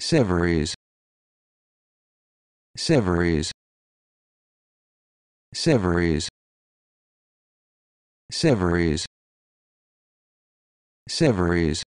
Severies Severies Severies Severies Severies